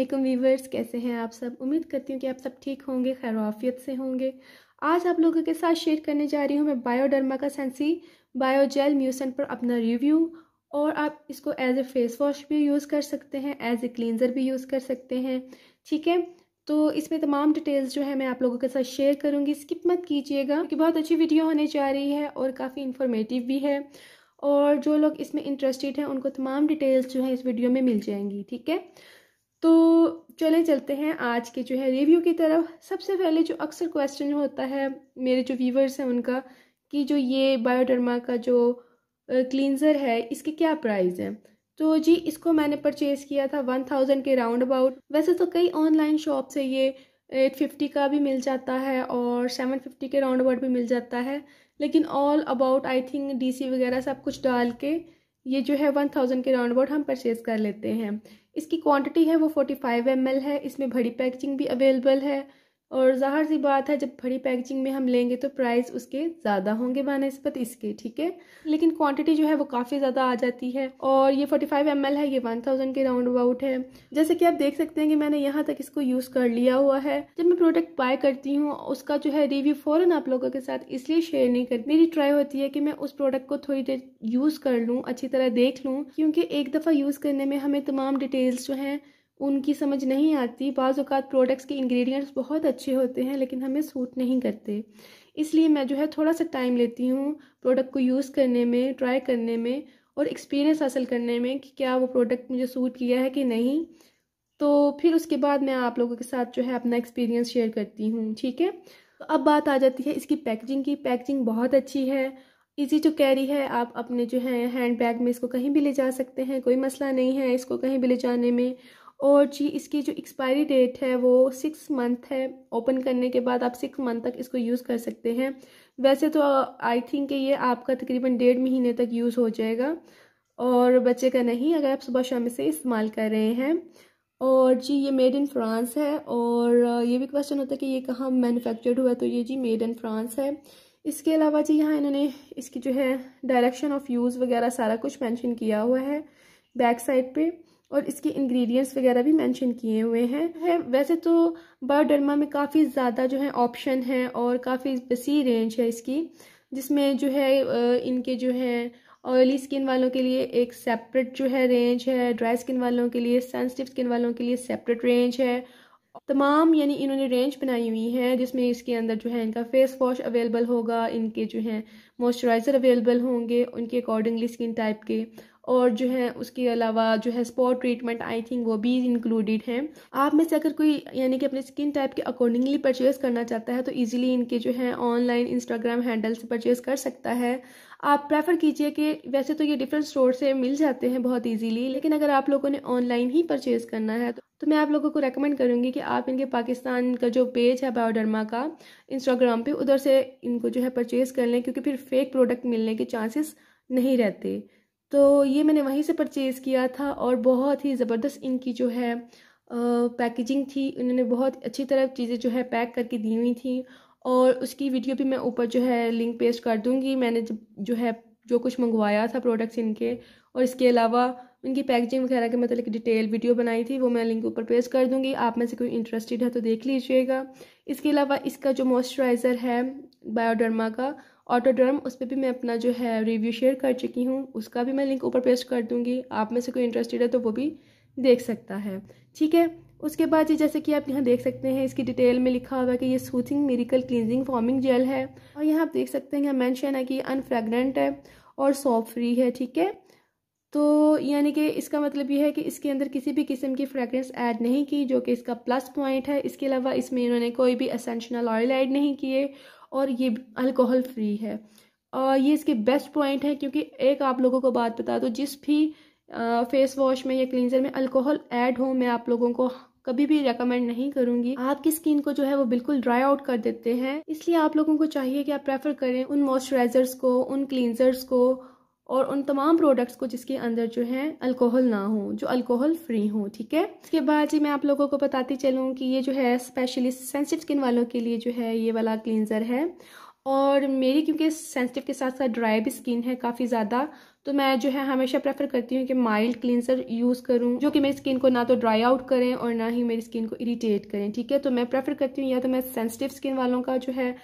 Aslam viewers कैसे हैं आप सब उम्मीद करती हूँ कि आप सब ठीक होंगे खैरवाफियत से होंगे आज आप लोगों के साथ शेयर करने जा रही हूँ मैं बायोडर्मा का सेंसी बायोजेल म्यूसन पर अपना रिव्यू और आप इसको एज ए फेस वॉश भी यूज़ कर सकते हैं एज ए क्लिनज़र भी यूज़ कर सकते हैं ठीक है तो इसमें तमाम डिटेल्स जो है मैं आप लोगों के साथ शेयर करूँगी स्किप मत कीजिएगा क्योंकि बहुत अच्छी वीडियो होने जा रही है और काफ़ी इन्फॉर्मेटिव भी है और जो लोग इसमें इंटरेस्टेड हैं उनको तमाम डिटेल्स जो है इस वीडियो में मिल जाएंगी ठीक है तो चले चलते हैं आज के जो है रिव्यू की तरफ सबसे पहले जो अक्सर क्वेश्चन होता है मेरे जो व्यूवर्स हैं उनका कि जो ये बायोडर्मा का जो क्लींज़र है इसके क्या प्राइस हैं तो जी इसको मैंने परचेज़ किया था वन थाउजेंड के राउंड अबाउट वैसे तो कई ऑनलाइन शॉप से ये एट फिफ्टी का भी मिल जाता है और सेवन फिफ्टी के राउंड अबाउट भी मिल जाता है लेकिन all about I think DC वगैरह सब कुछ डाल के ये जो है वन थाउजेंड के राउंड अबाउट हम परचेज़ कर लेते हैं इसकी क्वांटिटी है वो फोर्टी फाइव एम है इसमें बड़ी पैकेजिंग भी अवेलेबल है और ज़ाहर सी बात है जब बड़ी पैकेजिंग में हम लेंगे तो प्राइस उसके ज़्यादा होंगे बनस्बत इसके ठीक है लेकिन क्वांटिटी जो है वो काफ़ी ज़्यादा आ जाती है और ये 45 फाइव है ये 1000 के राउंड अबाउट है जैसे कि आप देख सकते हैं कि मैंने यहाँ तक इसको यूज़ कर लिया हुआ है जब मैं प्रोडक्ट बाय करती हूँ उसका जो है रिव्यू फ़ौर आप लोगों के साथ इसलिए शेयर नहीं करती मेरी ट्राई होती है कि मैं उस प्रोडक्ट को थोड़ी देर यूज़ कर लूँ अच्छी तरह देख लूँ क्योंकि एक दफ़ा यूज़ करने में हमें तमाम डिटेल्स जो हैं उनकी समझ नहीं आती बाज़ अवत प्रोडक्ट्स के इंग्रेडिएंट्स बहुत अच्छे होते हैं लेकिन हमें सूट नहीं करते इसलिए मैं जो है थोड़ा सा टाइम लेती हूँ प्रोडक्ट को यूज़ करने में ट्राई करने में और एक्सपीरियंस हासिल करने में कि क्या वो प्रोडक्ट मुझे सूट किया है कि नहीं तो फिर उसके बाद मैं आप लोगों के साथ जो है अपना एक्सपीरियंस शेयर करती हूँ ठीक है तो अब बात आ जाती है इसकी पैकेजिंग की पैकेजिंग बहुत अच्छी है इजी टू कैरी है आप अपने जो है हैंड बैग में इसको कहीं भी ले जा सकते हैं कोई मसला नहीं है इसको कहीं भी ले जाने में और जी इसकी जो एक्सपायरी डेट है वो सिक्स मंथ है ओपन करने के बाद आप सिक्स मंथ तक इसको यूज़ कर सकते हैं वैसे तो आई uh, थिंक ये आपका तकरीबन डेढ़ महीने तक यूज़ हो जाएगा और बच्चे का नहीं अगर आप सुबह शाम इसे इस्तेमाल कर रहे हैं और जी ये मेड इन फ्रांस है और uh, ये भी क्वेश्चन होता है कि ये कहाँ मैनुफेक्चर्ड हुआ तो ये जी मेड इन फ्रांस है इसके अलावा जी यहाँ इन्होंने इसकी जो है डायरेक्शन ऑफ यूज़ वगैरह सारा कुछ मेंशन किया हुआ है बैक साइड पे और इसके इंग्रेडिएंट्स वगैरह भी मेंशन किए हुए हैं है वैसे तो बायोडर्मा में काफ़ी ज़्यादा जो है ऑप्शन है और काफ़ी वसी रेंज है इसकी जिसमें जो है इनके जो है ऑयली स्किन वालों के लिए एक सेपरेट जो है रेंज है ड्राई स्किन वालों के लिए सेंसिटिव स्किन वालों के लिए सेपरेट रेंज है तमाम यानी इन्होंने रेंज बनाई हुई है जिसमें इसके अंदर जो है इनका फेस वॉश अवेलेबल होगा इनके जो है मॉइस्चराइज़र अवेलेबल होंगे उनके अकॉर्डिंगली स्किन टाइप के और जो है उसके अलावा जो है स्पॉट ट्रीटमेंट आई थिंक वो भी इंक्लूडेड हैं आप में से अगर कोई यानी कि अपने स्किन टाइप के अकॉर्डिंगली परचेज़ करना चाहता है तो ईजिली इनके जो है ऑनलाइन इंस्टाग्राम हैंडल से परचेज़ कर सकता है आप प्रेफर कीजिए कि वैसे तो ये डिफरेंट स्टोर से मिल जाते हैं बहुत इजीली लेकिन अगर आप लोगों ने ऑनलाइन ही परचेज़ करना है तो, तो मैं आप लोगों को रेकमेंड करूँगी कि आप इनके पाकिस्तान का जो पेज है बायोडर्मा का इंस्टाग्राम पे उधर से इनको जो है परचेज़ कर लें क्योंकि फिर फेक प्रोडक्ट मिलने के चांसेस नहीं रहते तो ये मैंने वहीं से परचेज़ किया था और बहुत ही ज़बरदस्त इनकी जो है पैकेजिंग थी इन्होंने बहुत अच्छी तरह चीज़ें जो है पैक करके दी हुई थी और उसकी वीडियो भी मैं ऊपर जो है लिंक पेस्ट कर दूंगी मैंने जब जो है जो कुछ मंगवाया था प्रोडक्ट्स इनके और इसके अलावा इनकी पैकेजिंग वगैरह के मतलब डिटेल वीडियो बनाई थी वो मैं लिंक ऊपर पेस्ट कर दूंगी आप में से कोई इंटरेस्टेड है तो देख लीजिएगा इसके अलावा इसका जो मॉइस्चराइज़र है बायोडर्मा का ऑटोड्रम उस पर भी मैं अपना जो है रिव्यू शेयर कर चुकी हूँ उसका भी मैं लिंक ऊपर पेस्ट कर दूँगी आप में से कोई इंटरेस्टेड है तो वो भी देख सकता है ठीक है उसके बाद ये जैसे कि आप यहाँ देख सकते हैं इसकी डिटेल में लिखा हुआ है कि ये soothing miracle cleansing foaming gel है और यहाँ आप देख सकते हैं यहाँ मैंशन है कि अनफ्रेगनेंट है और सॉप फ्री है ठीक है तो यानी कि इसका मतलब ये है कि इसके अंदर किसी भी किस्म की फ्रेगरेंस ऐड नहीं की जो कि इसका प्लस पॉइंट है इसके अलावा इसमें इन्होंने कोई भी असेंशनल ऑयल ऐड नहीं किए और ये अल्कोहल फ्री है और ये इसके बेस्ट पॉइंट है क्योंकि एक आप लोगों को बात बता दो जिस भी फेस वॉश में या क्लींजर में अल्कोहल ऐड हो मैं आप लोगों को कभी भी रेकमेंड नहीं करूंगी आपकी स्किन को जो है वो बिल्कुल ड्राई आउट कर देते हैं इसलिए आप लोगों को चाहिए कि आप प्रेफर करें उन मॉइस्चराइजर्स को उन क्लींजर्स को और उन तमाम प्रोडक्ट्स को जिसके अंदर जो है अल्कोहल ना हो जो अल्कोहल फ्री हो ठीक है इसके बाद जी मैं आप लोगों को बताती चलूँ कि ये जो है स्पेशली सेंसिटिव स्किन वालों के लिए जो है ये वाला क्लिनज़र है और मेरी क्योंकि सेंसिटिव के साथ साथ ड्राई भी स्किन है काफ़ी ज़्यादा तो मैं जो है हमेशा प्रेफर करती हूँ कि माइल्ड क्लिनजर यूज़ करूँ जो कि मेरी स्किन को ना तो ड्राई आउट करें और ना ही मेरी स्किन को इरीटेट करें ठीक है तो मैं प्रेफर करती हूँ या तो मैं सेंसिटिव स्किन वालों का जो है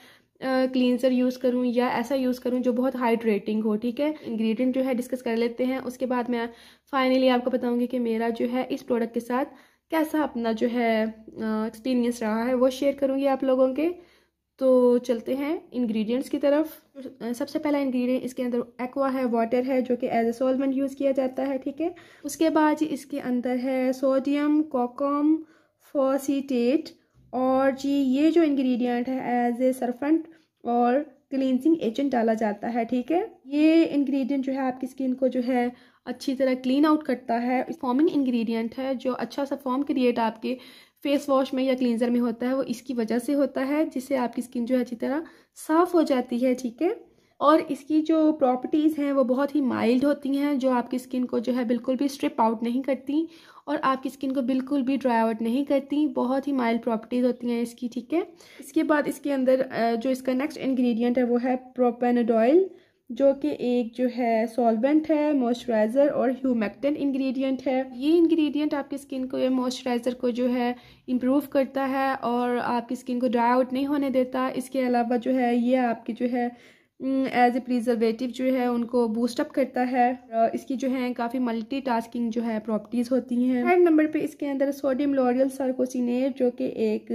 क्लींसर यूज़ करूँ या ऐसा यूज़ करूँ जो बहुत हाइड्रेटिंग हो ठीक है इंग्रेडिएंट जो है डिस्कस कर लेते हैं उसके बाद मैं फाइनली आपको बताऊँगी कि मेरा जो है इस प्रोडक्ट के साथ कैसा अपना जो है एक्सपीरियंस रहा है वो शेयर करूँगी आप लोगों के तो चलते हैं इंग्रेडिएंट्स की तरफ सबसे पहला इंग्रेडिएंट इसके अंदर एक्वा है वाटर है जो कि एज ए सॉल्वेंट यूज़ किया जाता है ठीक है उसके बाद इसके अंदर है सोडियम कोकम फोसीटेट और जी ये जो इंग्रेडिएंट है एज ए सरफेंट और क्लींसिंग एजेंट डाला जाता है ठीक है ये इंग्रेडिएंट जो है आपकी स्किन को जो है अच्छी तरह क्लीन आउट करता है फॉर्मिंग इंग्रेडिएंट है जो अच्छा सा फॉर्म क्रिएट आपके फेस वॉश में या क्लींजर में होता है वो इसकी वजह से होता है जिससे आपकी स्किन जो है अच्छी तरह साफ़ हो जाती है ठीक है और इसकी जो प्रॉपर्टीज़ हैं वो बहुत ही माइल्ड होती हैं जो आपकी स्किन को जो है बिल्कुल भी स्ट्रिप आउट नहीं करती और आपकी स्किन को बिल्कुल भी ड्राई आउट नहीं करती बहुत ही माइल्ड प्रॉपर्टीज़ होती हैं इसकी ठीक है इसके बाद इसके अंदर जो इसका नेक्स्ट इन्ग्रीडियंट है वो है ऑयल जो कि एक जो है सॉल्वेंट है मॉइस्चराइज़र और ह्यूमेक्टन इंग्रेडिएंट है ये इंग्रेडिएंट आपकी स्किन को या मॉइस्चराइज़र को जो है इम्प्रूव करता है और आपकी स्किन को ड्राई आउट नहीं होने देता इसके अलावा जो है ये आपकी जो है एज ए प्रिजर्वेटिव जो है उनको बूस्टअप करता है इसकी जो है काफ़ी टास्किंग जो है प्रॉपर्टीज़ होती हैं थर्ड नंबर पे इसके अंदर सोडियम लॉरियल सरकोसिनेट जो कि एक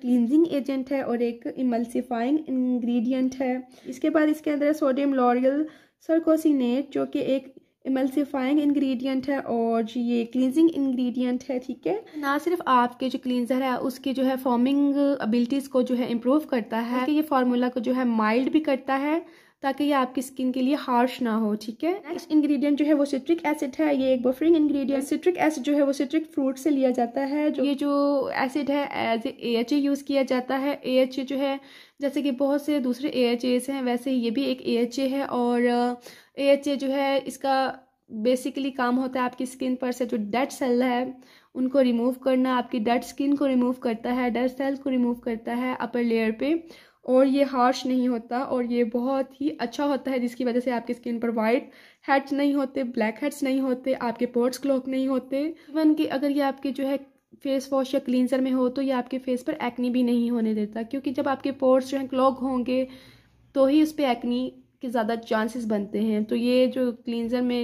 क्लिनजिंग एजेंट है और एक इमल्सिफाइंग इंग्रेडिएंट है इसके बाद इसके अंदर सोडियम लॉरियल सर्कोसिनेट जो कि एक इमल्सिफाइंग इंग्रेडिएंट है और ये क्लींजिंग इंग्रेडिएंट है ठीक है ना सिर्फ आपके जो क्लींजर है उसके जो है फॉर्मिंग अबिलिटीज को जो है इम्प्रूव करता है हाँ। ये फार्मूला को जो है माइल्ड भी करता है ताकि ये आपकी स्किन के लिए हार्श ना हो ठीक है नेक्स्ट इंग्रेडिएंट जो है वो सिट्रिक एसिड है ये एक बफरिंग इंग्रेडिएंट सिट्रिक एसिड जो है वो सिट्रिक फ्रूट से लिया जाता है जो ये जो एसिड है as A H A use किया जाता है ए एच ए जो है जैसे कि बहुत से दूसरे ए एच एस हैं वैसे ये भी एक ए एच ए है और ए एच ए जो है इसका बेसिकली काम होता है आपकी स्किन पर से जो डेड सेल है उनको रिमूव करना आपकी डेड स्किन को रिमूव करता है डेड सेल को रिमूव करता है अपर लेयर पे और ये हार्श नहीं होता और ये बहुत ही अच्छा होता है जिसकी वजह से आपकी स्किन पर वाइट हेड्स नहीं होते ब्लैक हेड्स नहीं होते आपके पोर्ट्स क्लोक नहीं होते इवन कि अगर ये आपके जो है फेस वॉश या क्लींजर में हो तो ये आपके फेस पर एक्नी भी नहीं होने देता क्योंकि जब आपके पोर्ट्स जो हैं क्लॉक होंगे तो ही उस पर एक्नी के ज़्यादा चांसेस बनते हैं तो ये जो क्लींजर में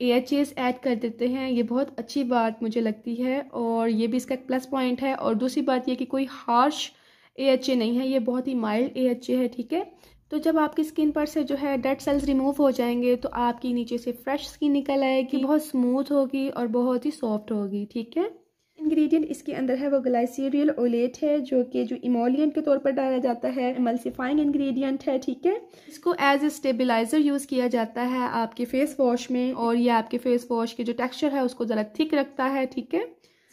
ए एच एस ऐड कर देते हैं ये बहुत अच्छी बात मुझे लगती है और ये भी इसका एक प्लस पॉइंट है और दूसरी बात ये कि कोई हार्श ए नहीं है ये बहुत ही माइल्ड ए है ठीक है तो जब आपकी स्किन पर से जो है डेड सेल्स रिमूव हो जाएंगे तो आपकी नीचे से फ्रेश स्किन निकल आएगी बहुत स्मूथ होगी और बहुत ही सॉफ्ट होगी ठीक है इंग्रेडिएंट इसके अंदर है वो ग्लाइसीरियल ओलेट है जो कि जो इमोलियंट के तौर पर डाला जाता है एमल्सिफाइंग इंग्रेडिएंट है ठीक है इसको एज ए स्टेबिलाईजर यूज़ किया जाता है आपके फेस वॉश में और ये आपके फेस वॉश के जो टेक्सचर है उसको ज़रा थिक रखता है ठीक है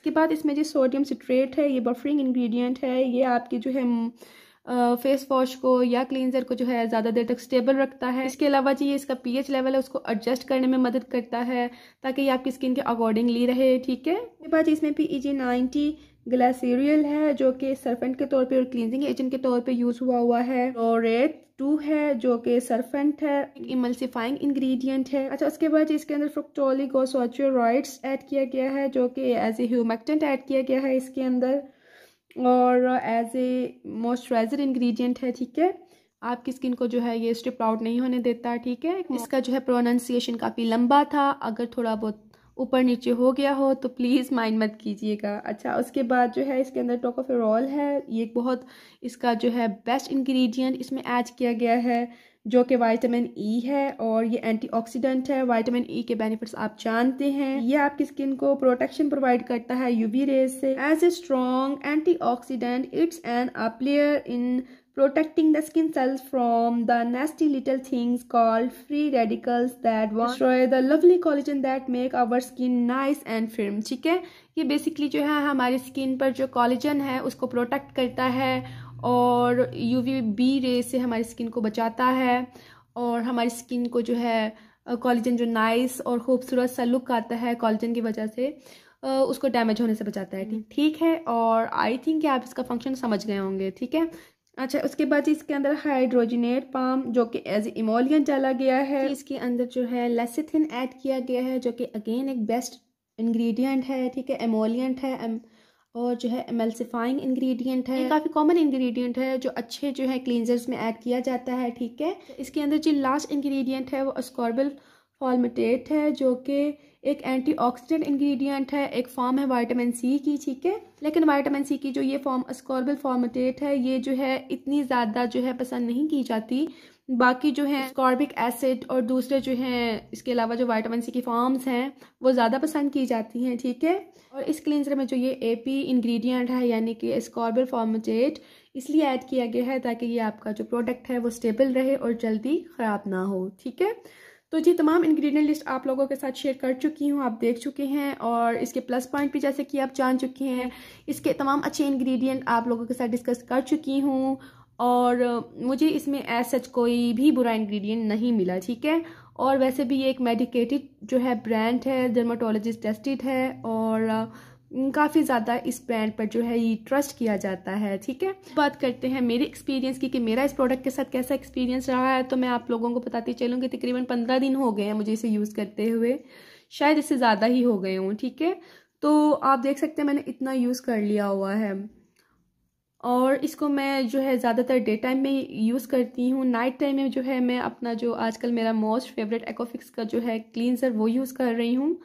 इसके बाद इसमें जो सोडियम सिट्रेट है ये बफरिंग इंग्रेडिएंट है ये आपकी जो है फेस वॉश को या क्लींजर को जो है ज़्यादा देर तक स्टेबल रखता है इसके अलावा जी ये इसका पीएच लेवल है उसको एडजस्ट करने में मदद करता है ताकि ये आपकी स्किन के अकॉर्डिंगली रहे ठीक है इसके बाद इसमें पी ई जी नाइन्टी ग्लासीरियल है जो कि सर्फेंट के तौर पे और क्लींजिंग एजेंट के तौर पे यूज़ हुआ हुआ है क्लोरेट टू है जो कि सर्फेंट है इमल्सिफाइंग इंग्रेडिएंट है अच्छा उसके बाद इसके अंदर फ्रुक्टोलिक और सोचोराइड्स ऐड किया गया है जो कि एज ए ह्यूमेक्टेंट ऐड किया गया है इसके अंदर और एज ए मॉइस्चराइजर इंग्रेडिएंट है ठीक है आपकी स्किन को जो है ये स्ट्रिप आउट नहीं होने देता ठीक है इसका जो है प्रोनाउंसिएशन काफ़ी लंबा था अगर थोड़ा बहुत ऊपर नीचे हो गया हो तो प्लीज़ माइंड मत कीजिएगा अच्छा उसके बाद जो है इसके अंदर टोको फेरॉल है ये एक बहुत इसका जो है बेस्ट इंग्रेडिएंट इसमें ऐड किया गया है जो कि वाइटामिन ई e है और ये एंटीऑक्सीडेंट है वाइटामिन ई e के बेनिफिट्स आप जानते हैं ये आपकी स्किन को प्रोटेक्शन प्रोवाइड करता है यूवी रेज से as a strong oxidant it's an upper layer in protecting the skin cells from the nasty little things called free radicals that destroy the lovely collagen that make our skin nice and firm ठीक है ये basically जो है हमारी skin पर जो collagen है उसको protect करता है और UVB रे से हमारी skin को बचाता है और हमारी skin को जो है कॉलेजन जो नाइस और खूबसूरत सा लुक आता है कॉलेजन की वजह से उसको डैमेज होने से बचाता है ठीक है और आई थिंक आप इसका फंक्शन समझ गए होंगे ठीक है अच्छा उसके बाद इसके अंदर हाइड्रोजनेट पाम जो कि एज इमोलियन चला गया है इसके अंदर जो है लेसिथिन ऐड किया गया है जो कि अगेन एक बेस्ट इंग्रेडिएंट है ठीक है एमोलियंट है एम, और जो है एमल्सिफाइंग इंग्रेडिएंट है काफ़ी कॉमन इंग्रेडिएंट है जो अच्छे जो है क्लिनजर्स में ऐड किया जाता है ठीक है इसके अंदर जो लास्ट इंग्रेडिएंट है वो अस्कॉर्बल फॉर्मेटेट है जो कि एक एंटीऑक्सीडेंट इंग्रेडिएंट है एक फॉर्म है वाइटामिन सी की ठीक है लेकिन वाइटामिन सी की जो ये फॉर्म स्कॉर्बल फॉर्मेटेट है ये जो है इतनी ज़्यादा जो है पसंद नहीं की जाती बाकी जो है स्कॉर्बिक एसिड और दूसरे जो हैं इसके अलावा जो वाइटामिन सी की फॉर्म्स हैं वो ज़्यादा पसंद की जाती हैं ठीक है और इस क्लिनजर में जो ये ए पी इंग्रेडिएंट है यानी कि स्कॉर्बल फॉर्मेटेट इसलिए ऐड किया गया है ताकि ये आपका जो प्रोडक्ट है वो स्टेबल रहे और जल्दी ख़राब ना हो ठीक है तो जी तमाम इंग्रेडिएंट लिस्ट आप लोगों के साथ शेयर कर चुकी हूँ आप देख चुके हैं और इसके प्लस पॉइंट भी जैसे कि आप जान चुके हैं इसके तमाम अच्छे इंग्रेडिएंट आप लोगों के साथ डिस्कस कर चुकी हूँ और मुझे इसमें एज सच कोई भी बुरा इंग्रेडिएंट नहीं मिला ठीक है और वैसे भी ये एक मेडिकेटेड जो है ब्रांड है डर्माटोलॉजिस्ट टेस्टेड है और काफ़ी ज़्यादा इस ब्रांड पर जो है ये ट्रस्ट किया जाता है ठीक है बात करते हैं मेरे एक्सपीरियंस की कि मेरा इस प्रोडक्ट के साथ कैसा एक्सपीरियंस रहा है तो मैं आप लोगों को बताती चलूँगी तकरीबन पंद्रह दिन हो गए हैं मुझे इसे यूज़ करते हुए शायद इससे ज़्यादा ही हो गए हों ठीक है तो आप देख सकते हैं मैंने इतना यूज़ कर लिया हुआ है और इसको मैं जो है ज़्यादातर डे टाइम में यूज़ करती हूँ नाइट टाइम में जो है मैं अपना जो आजकल मेरा मोस्ट फेवरेट एकोफिक्स का जो है क्लींजर वो यूज़ कर रही हूँ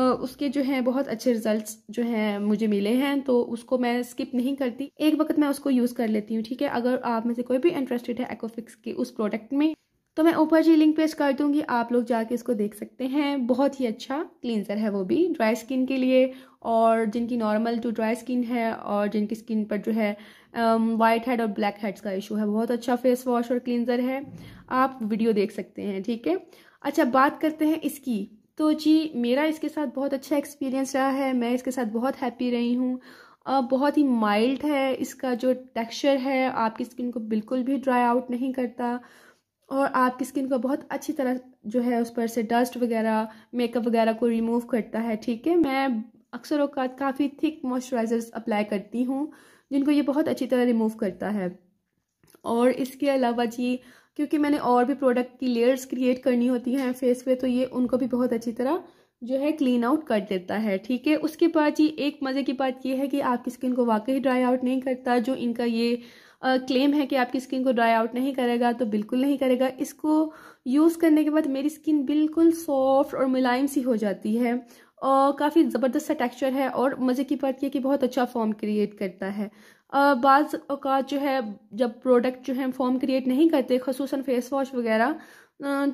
उसके जो हैं बहुत अच्छे रिजल्ट्स जो हैं मुझे मिले हैं तो उसको मैं स्किप नहीं करती एक वक्त मैं उसको यूज़ कर लेती हूँ ठीक है अगर आप में से कोई भी इंटरेस्टेड है एकोफिक्स के उस प्रोडक्ट में तो मैं ऊपर जी लिंक पेश कर दूंगी आप लोग जाके इसको देख सकते हैं बहुत ही अच्छा क्लिनज़र है वो भी ड्राई स्किन के लिए और जिनकी नॉर्मल टू ड्राई स्किन है और जिनकी स्किन पर जो है वाइट हेड और ब्लैक हेड्स का इशू है बहुत अच्छा फेस वॉश और क्लिनजर है आप वीडियो देख सकते हैं ठीक है अच्छा बात करते हैं इसकी तो जी मेरा इसके साथ बहुत अच्छा एक्सपीरियंस रहा है मैं इसके साथ बहुत हैप्पी रही हूँ बहुत ही माइल्ड है इसका जो टेक्सचर है आपकी स्किन को बिल्कुल भी ड्राई आउट नहीं करता और आपकी स्किन को बहुत अच्छी तरह जो है उस पर से डस्ट वगैरह मेकअप वगैरह को रिमूव करता है ठीक है मैं अक्सर अवकात काफ़ी थिक मॉइस्चराइजर्स अप्लाई करती हूँ जिनको ये बहुत अच्छी तरह रिमूव करता है और इसके अलावा जी क्योंकि मैंने और भी प्रोडक्ट की लेयर्स क्रिएट करनी होती हैं फेस पे तो ये उनको भी बहुत अच्छी तरह जो है क्लीन आउट कर देता है ठीक है उसके बाद ये एक मज़े की बात यह है कि आपकी स्किन को वाकई ड्राई आउट नहीं करता जो इनका ये क्लेम uh, है कि आपकी स्किन को ड्राई आउट नहीं करेगा तो बिल्कुल नहीं करेगा इसको यूज़ करने के बाद मेरी स्किन बिल्कुल सॉफ्ट और मुलायम सी हो जाती है और काफ़ी ज़बरदस्त सा टेक्सचर है और मज़े की बात यह कि बहुत अच्छा फॉर्म क्रिएट करता है बाज़ अवकात जो है जब प्रोडक्ट जो है फॉर्म क्रिएट नहीं करते खसूस फेस वॉश वगैरह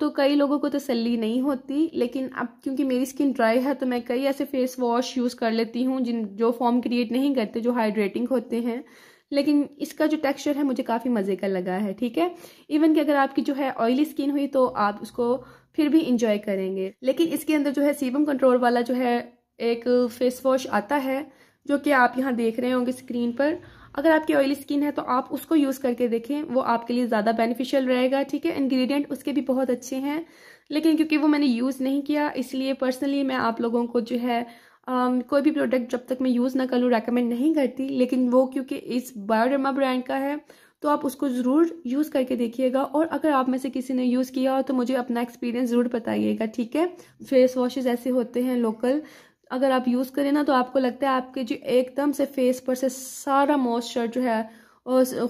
तो कई लोगों को तसल्ली तो नहीं होती लेकिन अब क्योंकि मेरी स्किन ड्राई है तो मैं कई ऐसे फेस वॉश यूज़ कर लेती हूँ जिन जो फॉर्म क्रिएट नहीं करते जो हाइड्रेटिंग होते हैं लेकिन इसका जो टेक्सचर है मुझे काफ़ी मज़े का लगा है ठीक है इवन कि अगर आपकी जो है ऑयली स्किन हुई तो आप उसको फिर भी इंजॉय करेंगे लेकिन इसके अंदर जो है सीबम कंट्रोल वाला जो है एक फेस वॉश आता है जो कि आप यहाँ देख रहे होंगे स्क्रीन पर अगर आपकी ऑयली स्किन है तो आप उसको यूज़ करके देखें वो आपके लिए ज़्यादा बेनिफिशियल रहेगा ठीक है इंग्रेडिएंट उसके भी बहुत अच्छे हैं लेकिन क्योंकि वो मैंने यूज़ नहीं किया इसलिए पर्सनली मैं आप लोगों को जो है Um, कोई भी प्रोडक्ट जब तक मैं यूज़ ना कर लूँ रेकमेंड नहीं करती लेकिन वो क्योंकि इस बायोडर्मा ब्रांड का है तो आप उसको ज़रूर यूज़ करके देखिएगा और अगर आप में से किसी ने यूज़ किया हो तो मुझे अपना एक्सपीरियंस ज़रूर बताइएगा ठीक है फेस वॉशेज ऐसे होते हैं लोकल अगर आप यूज़ करें ना तो आपको लगता है आपके जो एकदम से फेस पर से सारा मॉइस्चर जो है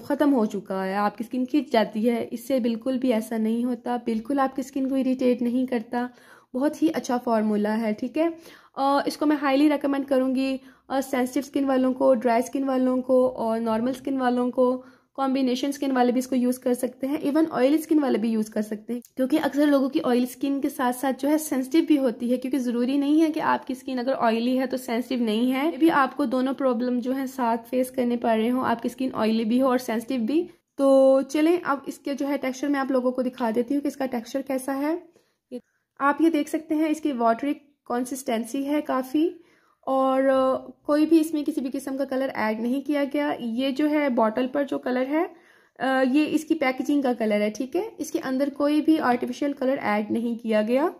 ख़त्म हो चुका है आपकी स्किन खिंच जाती है इससे बिल्कुल भी ऐसा नहीं होता बिल्कुल आपकी स्किन को इरीटेट नहीं करता बहुत ही अच्छा फार्मूला है ठीक है इसको मैं हाईली रिकमेंड करूँगी सेंसिटिव स्किन वालों को ड्राई स्किन वालों को और नॉर्मल स्किन वालों को कॉम्बिनेशन स्किन वाले भी इसको यूज कर सकते हैं इवन ऑयल स्किन वाले भी यूज कर सकते हैं क्योंकि अक्सर लोगों की ऑयल स्किन के साथ साथ जो है सेंसिटिव भी होती है क्योंकि जरूरी नहीं है कि आपकी स्किन अगर ऑयली है तो सेंसिटिव नहीं है भी आपको दोनों प्रॉब्लम जो है साथ फेस करने पड़ रहे हो आपकी स्किन ऑयली भी हो और सेंसिटिव भी तो चले अब इसके जो है टेक्स्चर मैं आप लोगों को दिखा देती हूँ कि इसका टेक्स्चर कैसा है आप ये देख सकते हैं इसकी वाटरी कंसिस्टेंसी है काफ़ी और कोई भी इसमें किसी भी किस्म का कलर ऐड नहीं किया गया ये जो है बॉटल पर जो कलर है ये इसकी पैकेजिंग का कलर है ठीक है इसके अंदर कोई भी आर्टिफिशियल कलर ऐड नहीं किया गया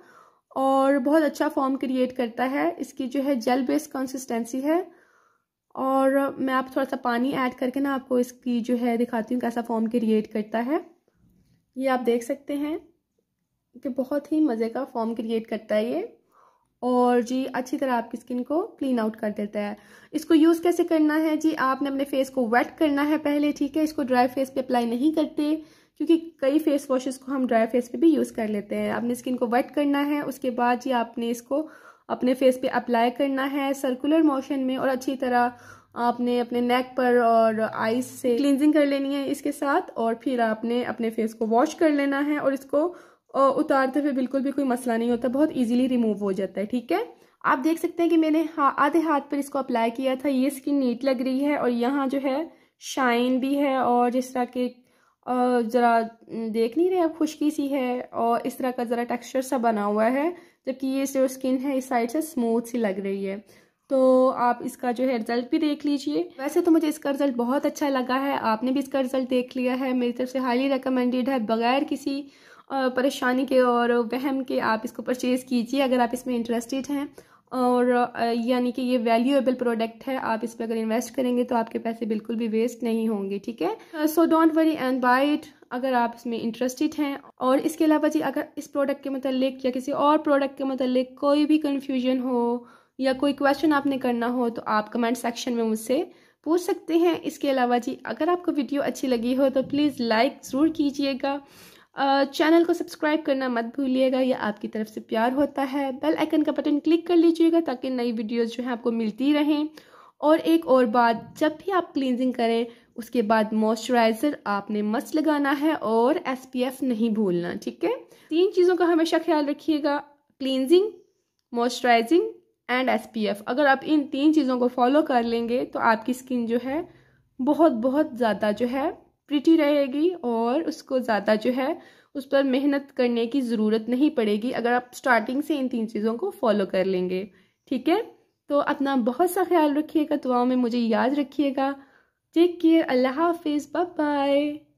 और बहुत अच्छा फॉर्म क्रिएट करता है इसकी जो है जेल बेस्ड कंसिस्टेंसी है और मैं आप थोड़ा सा पानी ऐड करके ना आपको इसकी जो है दिखाती हूँ कैसा फॉर्म क्रिएट करता है ये आप देख सकते हैं कि बहुत ही मज़े का फॉर्म क्रिएट करता है ये और जी अच्छी तरह आपकी स्किन को क्लीन आउट कर देता है इसको यूज़ कैसे करना है जी आपने अपने फेस को वेट करना है पहले ठीक है इसको ड्राई फेस पे अप्लाई नहीं करते क्योंकि कई फेस वॉशेस को हम ड्राई फेस पे भी यूज़ कर लेते हैं आपने स्किन को वेट करना है उसके बाद जी आपने इसको अपने फेस पे अप्लाई करना है सर्कुलर मोशन में और अच्छी तरह आपने अपने नेक पर और आइज से क्लिनजिंग कर लेनी है इसके साथ और फिर आपने अपने फेस को वॉश कर लेना है और इसको उतारते हुए बिल्कुल भी कोई मसला नहीं होता बहुत इजीली रिमूव हो जाता है ठीक है आप देख सकते हैं कि मैंने हा, आधे हाथ पर इसको अप्लाई किया था ये स्किन नीट लग रही है और यहाँ जो है शाइन भी है और जिस तरह के ज़रा देख नहीं रहे आप खुशकी सी है और इस तरह का ज़रा टेक्सचर सा बना हुआ है जबकि ये जो स्किन है इस साइड से स्मूथ सी लग रही है तो आप इसका जो है रिज़ल्ट भी देख लीजिए वैसे तो मुझे इसका रिज़ल्ट बहुत अच्छा लगा है आपने भी इसका रिज़ल्ट देख लिया है मेरी तरफ से हाईली रिकमेंडेड है बगैर किसी परेशानी के और वहम के आप इसको परचेज़ कीजिए अगर आप इसमें इंटरेस्टेड हैं और यानी कि ये वैल्यूएबल प्रोडक्ट है आप इस पर अगर इन्वेस्ट करेंगे तो आपके पैसे बिल्कुल भी वेस्ट नहीं होंगे ठीक है so don't worry and buy it अगर आप इसमें इंटरेस्टेड हैं और इसके अलावा जी अगर इस प्रोडक्ट के मतलब या किसी और प्रोडक्ट के मतलब कोई भी कन्फ्यूजन हो या कोई क्वेश्चन आपने करना हो तो आप कमेंट सेक्शन में मुझसे पूछ सकते हैं इसके अलावा जी अगर आपको वीडियो अच्छी लगी हो तो प्लीज़ लाइक ज़रूर कीजिएगा चैनल को सब्सक्राइब करना मत भूलिएगा यह आपकी तरफ से प्यार होता है बेल आइकन का बटन क्लिक कर लीजिएगा ताकि नई वीडियोस जो हैं आपको मिलती रहें और एक और बात जब भी आप क्लिनजिंग करें उसके बाद मॉइस्चराइज़र आपने मस्त लगाना है और एस नहीं भूलना ठीक है तीन चीज़ों का हमेशा ख्याल रखिएगा क्लिनजिंग मॉइस्चराइजिंग एंड एस अगर आप इन तीन चीज़ों को फॉलो कर लेंगे तो आपकी स्किन जो है बहुत बहुत ज़्यादा जो है प्रिटी रहेगी और उसको ज़्यादा जो है उस पर मेहनत करने की ज़रूरत नहीं पड़ेगी अगर आप स्टार्टिंग से इन तीन चीज़ों को फॉलो कर लेंगे ठीक है तो अपना बहुत सा ख्याल रखिएगा दुआओं में मुझे याद रखिएगा टेक केयर अल्लाह हाफिज़ बाय बाय